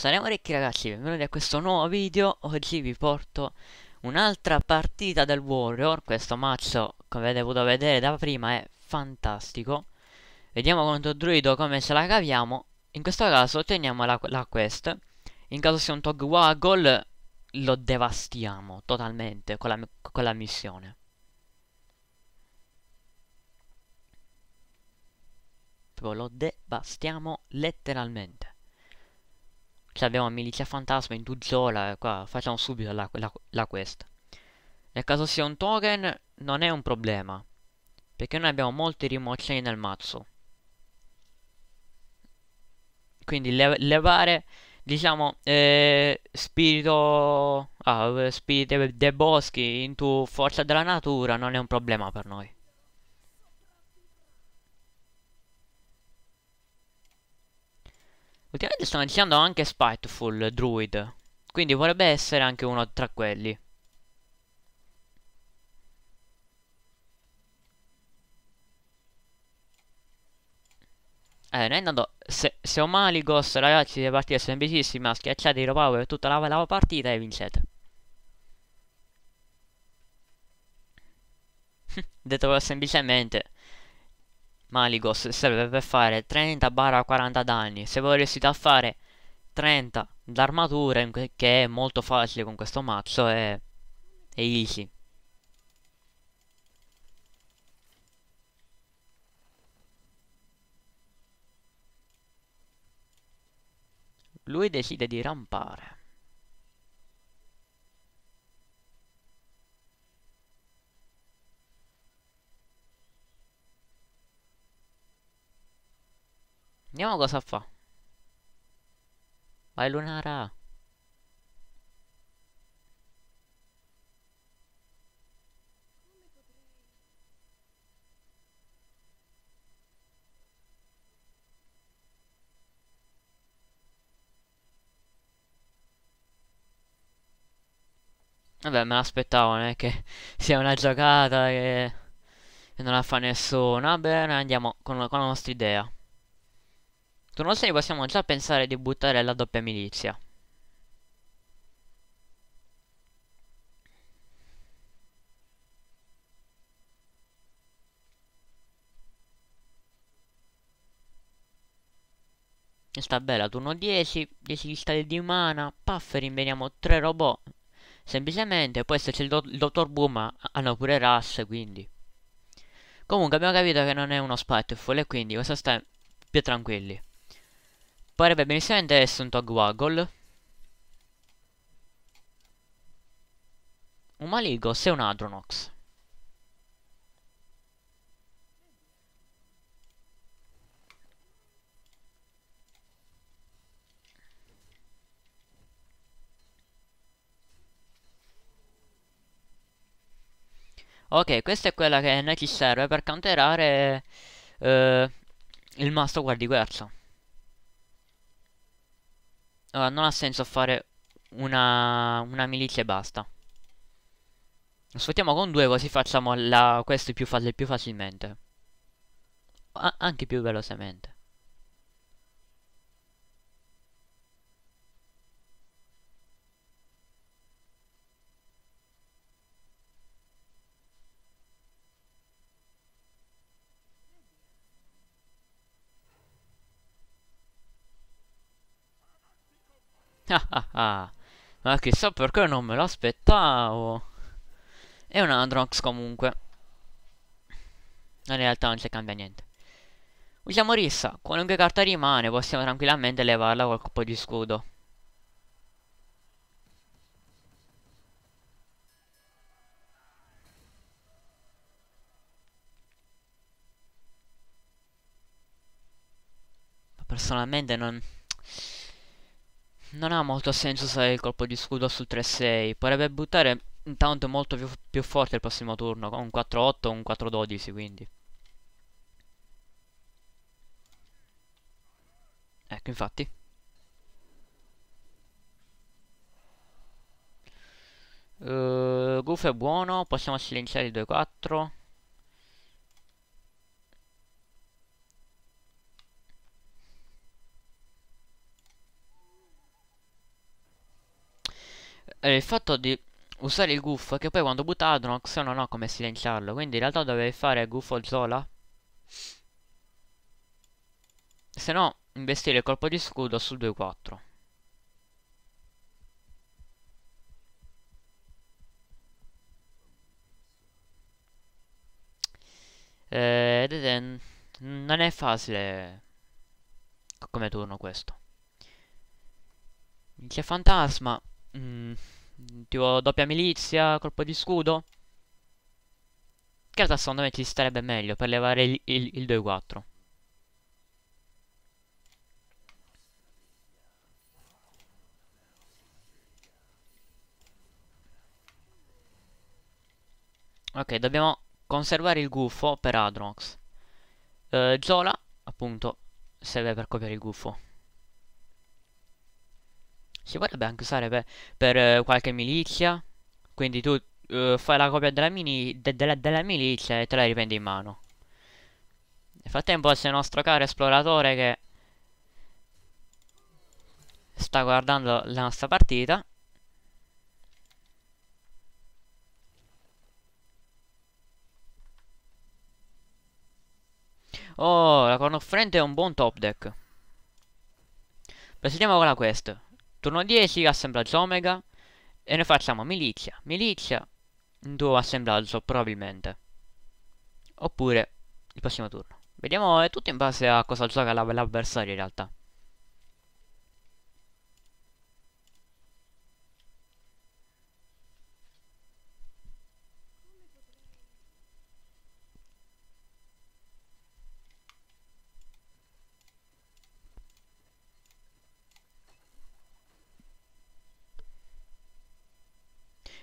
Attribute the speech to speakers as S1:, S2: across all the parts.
S1: Saremo ricchi ragazzi, benvenuti a questo nuovo video Oggi vi porto un'altra partita del Warrior Questo mazzo, come avete potuto vedere da prima, è fantastico Vediamo contro Druido come ce la caviamo In questo caso otteniamo la, la quest In caso sia un Tog lo devastiamo totalmente con la, con la missione lo devastiamo letteralmente cioè abbiamo milizia fantasma in Dugiola, eh, qua facciamo subito la, la, la quest. Nel caso sia un token non è un problema, perché noi abbiamo molte rimozioni nel mazzo. Quindi le, levare, diciamo, eh, spirito, ah, spirito dei boschi into forza della natura non è un problema per noi. Ultimamente stanno iniziando anche Spiteful Druid. Quindi vorrebbe essere anche uno tra quelli. Eh, è andando... Se, se Omaligos, ragazzi, la partita è semplicissima. Schiacciate i per tutta la, la partita e vincete. Detto semplicemente... Maligos serve per fare 30-40 danni. Se voi riuscite a fare 30 d'armatura, che è molto facile con questo mazzo, è, è easy. Lui decide di rampare. Vediamo cosa fa. Vai Lunara. Vabbè, me l'aspettavo, non è che sia una giocata che, che non la fa nessuno. Va bene, andiamo con con la nostra idea. Turno certo, 6 possiamo già pensare di buttare la doppia milizia. Sta bella, turno 10, 10 di di mana, puff, rinveniamo 3 robot. Semplicemente, poi se c'è il, do il dottor Boom hanno pure Rush, quindi. Comunque abbiamo capito che non è uno Spiteful e quindi cosa sta più tranquilli. Potrebbe benissimamente essere un Togwaggle. Un Maligos e un Adronox. Ok, questa è quella che a noi ci serve per counterare eh, il mastro guerzo. Allora, non ha senso fare una, una milizia e basta. Lo sfruttiamo con due così facciamo la, questo più, più facilmente. A anche più velocemente. Ah, ah, ah. Ma chissà perché non me l'aspettavo. È un Androx comunque. In realtà non ci cambia niente. Usiamo rissa. Qualunque carta rimane possiamo tranquillamente levarla col colpo di scudo. personalmente non non ha molto senso usare il colpo di scudo sul 3-6. Potrebbe buttare un taunt molto più, più forte il prossimo turno, con un 4-8 o un 4-12 quindi. Ecco, infatti. Uh, eh, Goof è buono, possiamo silenziare il 2-4. eh, il fatto di usare il Goof che poi quando butta Adronox non ho come silenziarlo quindi in realtà dovevi fare guffo o Zola se no investire il colpo di scudo sul 2-4 eh, ed non è facile come turno questo. C'è fantasma. Mm, tipo doppia milizia, colpo di scudo. Che secondo me ci starebbe meglio per levare il, il, il 2-4. Ok, dobbiamo conservare il gufo per Adronx. Eh, Zola, appunto, serve per copiare il gufo. Si potrebbe anche usare per, per eh, qualche milizia. Quindi tu uh, fai la copia della, mini, de, de, della milizia e te la riprendi in mano. Nel frattempo c'è il nostro caro esploratore che sta guardando la nostra partita. Oh, la cornoffrente è un buon top deck. Proseguiamo con la quest. Turno 10 assemblaggio Omega e noi facciamo milizia. Milizia, tuo assemblaggio probabilmente. Oppure il prossimo turno. Vediamo, è tutto in base a cosa gioca l'avversario in realtà.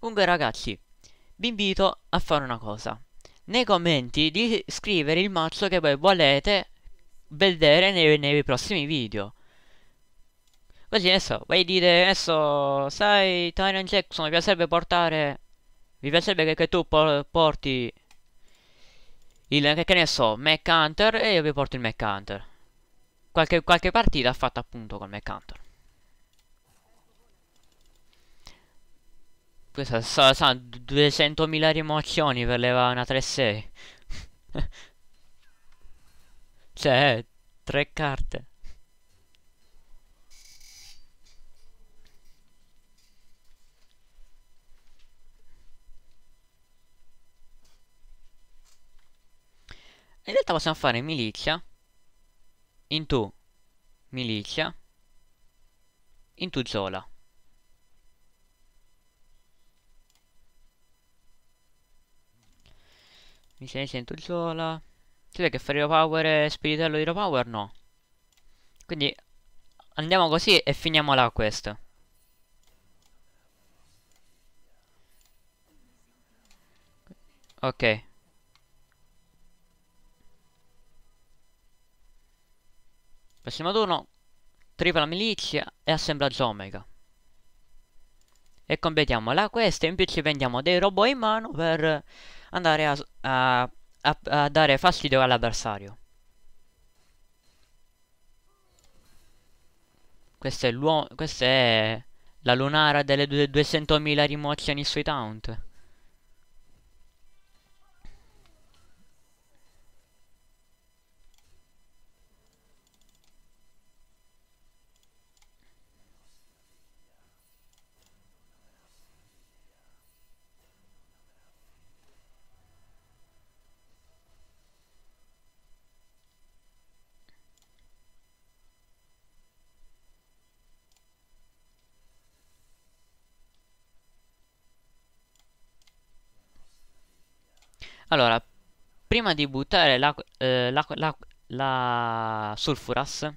S1: Comunque ragazzi, vi invito a fare una cosa. Nei commenti di scrivere il mazzo che voi volete vedere nei, nei prossimi video. Così adesso, voi dite, adesso, sai, Tyrant Jackson, mi piacerebbe portare... Mi piacerebbe che, che tu por porti... Il, che, che ne so, Mac Hunter e io vi porto il Mac Hunter. Qualche, qualche partita ha fatto appunto con Mac Hunter. Questa sa, sa 200.000 rimozioni per levare una 3-6. cioè, tre carte. In realtà possiamo fare milizia into milizia into zola. Mi se ne sento sola. Sì, che fare power e spiritello di power no. Quindi andiamo così e finiamo la quest. Ok. Prossimo turno, tripla milizia e assemblaggio omega. E completiamo la quest in più ci prendiamo dei robot in mano per andare a, a, a, a dare fastidio all'avversario. Questa è, questa è la lunara delle 200.000 rimozioni sui taunt. Allora, prima di buttare la, eh, sulfuras,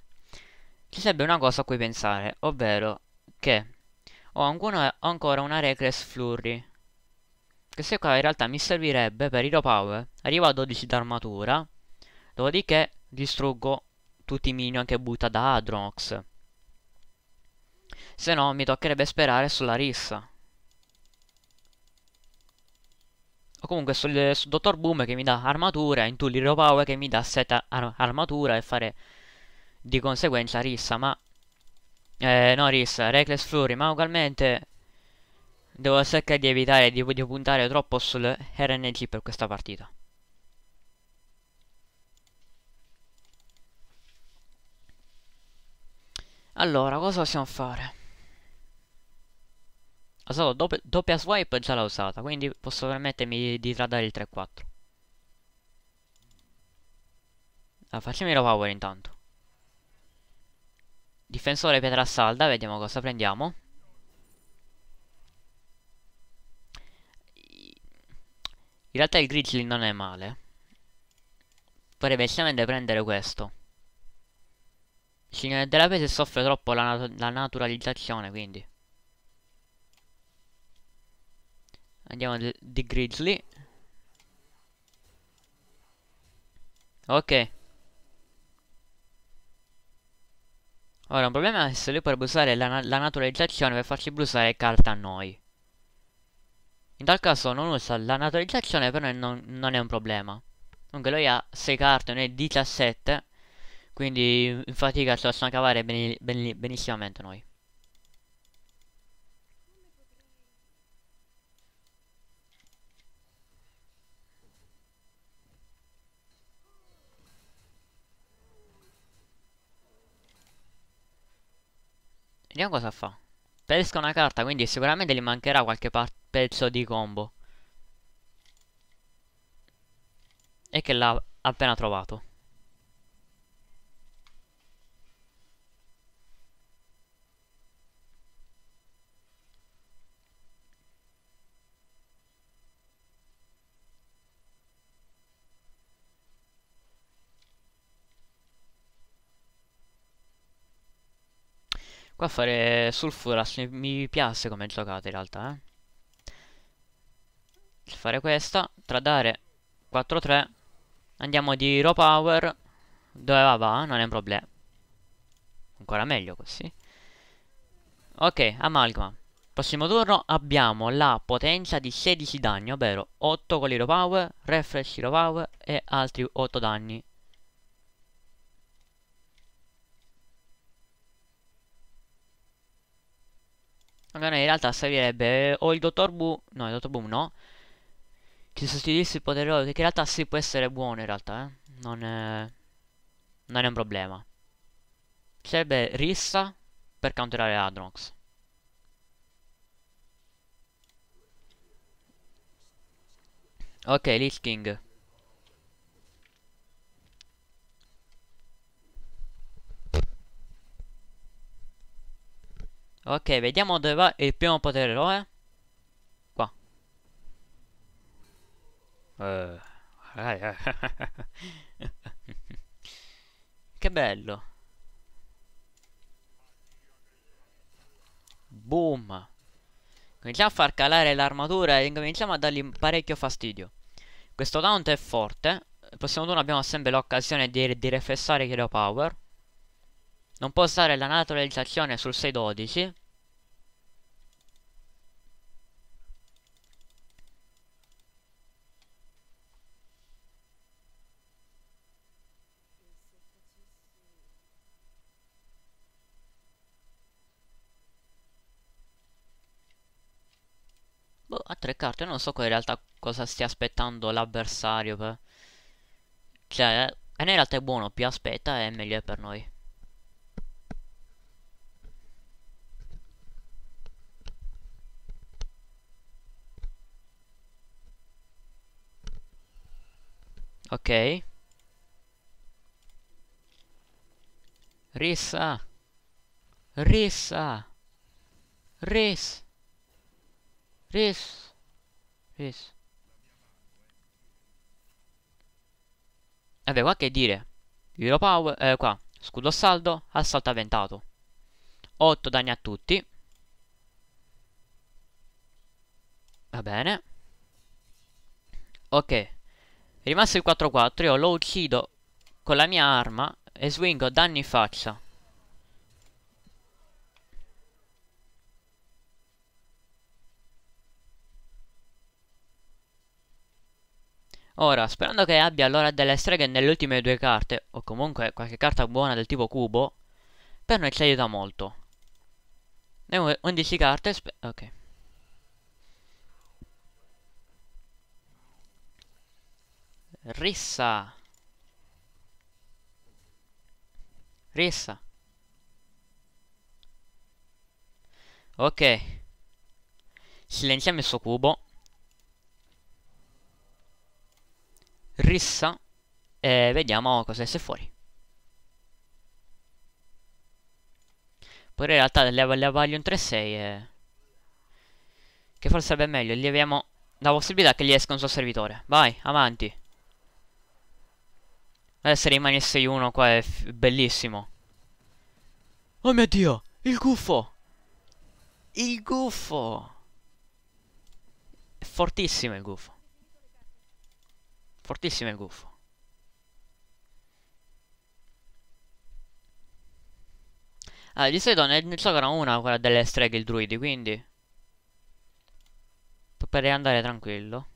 S1: ci sarebbe una cosa a cui pensare, ovvero che ho ancora una Reckless Flurry. Questa qua in realtà mi servirebbe per Hero Power. Arrivo a 12 d'armatura, dopodiché distruggo tutti i minion che butta da Adronox. Se no mi toccherebbe sperare sulla rissa. o comunque sul, sul Dottor Boom che mi dà armatura, in Tulliro Power che mi dà set ar armatura e fare di conseguenza rissa, ma... Eh, no rissa, Reckless Flurry, ma ugualmente devo cercare di evitare di, di puntare troppo sul RNG per questa partita. Allora, cosa possiamo fare? Ho doppia, doppia swipe già l'ho usata, quindi posso permettermi di, di tradare il 3-4. Ah, facciami la power intanto. Difensore pietra salda, vediamo cosa prendiamo. In realtà il grizzly non è male. Vorrei velocemente prendere questo. Il signore della pese soffre troppo la, nat la naturalizzazione, quindi. Andiamo di grizzly. Ok. Ora, un problema è se lui potrebbe usare la, la naturalizzazione per farci bruciare carta a noi. In tal caso non usa la naturalizzazione, però non, non è un problema. Comunque lui ha 6 carte, noi 17, quindi in fatica ci la possiamo cavare ben, ben, benissimamente noi. Vediamo cosa fa. Pesca una carta, quindi sicuramente gli mancherà qualche pezzo di combo. E che l'ha appena trovato. Qua fare Sulfuras mi piace come giocata in realtà, eh. Fare questa, tradare 4-3. Andiamo di Raw Power. Dove va va, non è un problema. Ancora meglio così. Ok, amalgama. Prossimo turno abbiamo la potenza di 16 danni, ovvero 8 con l'Hero Power, Refresh Hero Power e altri 8 danni Magari in realtà servirebbe eh, o il dottor Boom, no, il dottor Boom no. Ci sostituisce il potere eroico, che in realtà sì, può essere buono in realtà, eh. Non è, non è un problema. Serve rissa per counterare Adrox. Ok, Lich King. Ok, vediamo dove va il primo potere eroe. Qua. Uh. che bello. Boom. Cominciamo a far calare l'armatura e incominciamo a dargli parecchio fastidio. Questo taunt è forte. Il prossimo turno abbiamo sempre l'occasione di, di refessare Hero Power non può usare la naturalizzazione sul 612 Boh, a tre carte, non so in realtà cosa stia aspettando l'avversario per... Cioè, e eh, in realtà è buono, più aspetta e meglio è per noi Ok. Rissa. Rissa. Riss. Ris. Riss. Vabbè, qua che dire. Hero Power, eh, qua. Scudo saldo, assalto avventato. 8 danni a tutti. Va bene. Ok. È rimasto il 4-4, io lo uccido con la mia arma e swingo danni in faccia. Ora, sperando che abbia l'ora delle streghe nelle ultime due carte, o comunque qualche carta buona del tipo cubo, per noi ci aiuta molto. Ne ho 11 carte, ok. Rissa! Rissa! Ok. Silenziamo il suo cubo. Rissa. E vediamo cosa esce fuori. Poi in realtà leva, leva gli un 3-6 e... Che forse sarebbe meglio. abbiamo la possibilità che gli esca un suo servitore. Vai, avanti. Adesso eh, rimane 6-1 qua, è bellissimo. Oh mio Dio, il gufo! Il gufo! fortissimo il gufo. Fortissimo il gufo. Ah, di solito nel, nel gioco era una quella delle streghe il druidi, quindi... Potrei andare tranquillo.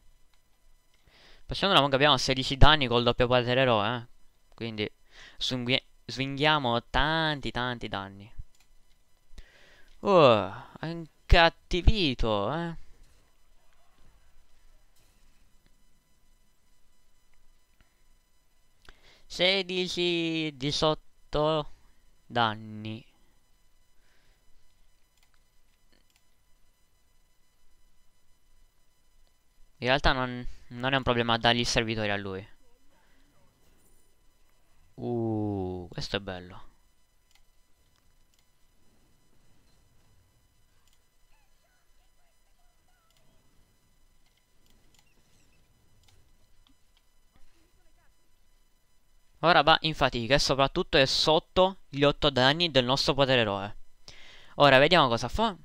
S1: una non abbiamo 16 danni col doppio potere eroe, eh. Quindi svinghiamo tanti tanti danni. Oh, è incattivito, eh. Sedici, diciotto danni. In realtà non, non è un problema dargli i servitori a lui. Uh, questo è bello. Ora va in fatica e soprattutto è sotto gli 8 danni del nostro potere eroe. Ora vediamo cosa fa.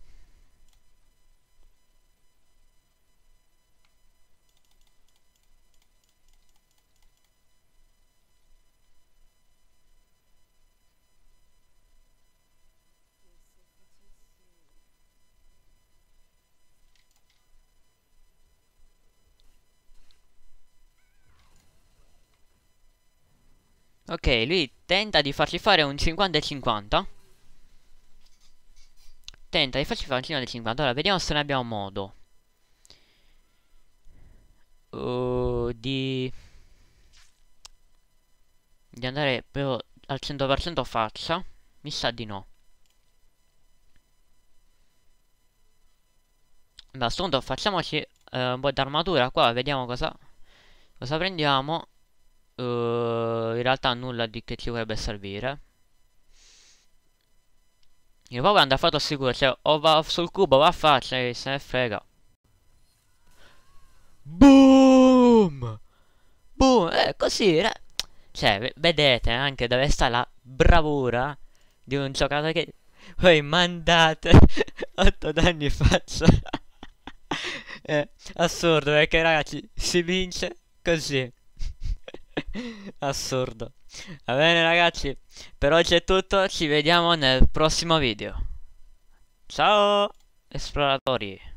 S1: Ok, lui tenta di farci fare un 50 e 50. Tenta di farci fare un 50 e 50. Allora, vediamo se ne abbiamo modo. Uh, di... Di andare però al 100% faccia. Mi sa di no. Beh, a facciamoci uh, un po' d'armatura qua. Vediamo cosa... Cosa prendiamo uh, in realtà nulla di che ci dovrebbe servire il rover andrà fatto sicuro cioè o va sul cubo va a farci se ne frega boom boom eh, così eh. cioè vedete anche dove sta la bravura di un giocatore che voi mandate 8 danni faccio è eh, assurdo perché ragazzi si vince così Assurdo. Va bene ragazzi, per oggi è tutto, ci vediamo nel prossimo video. Ciao esploratori!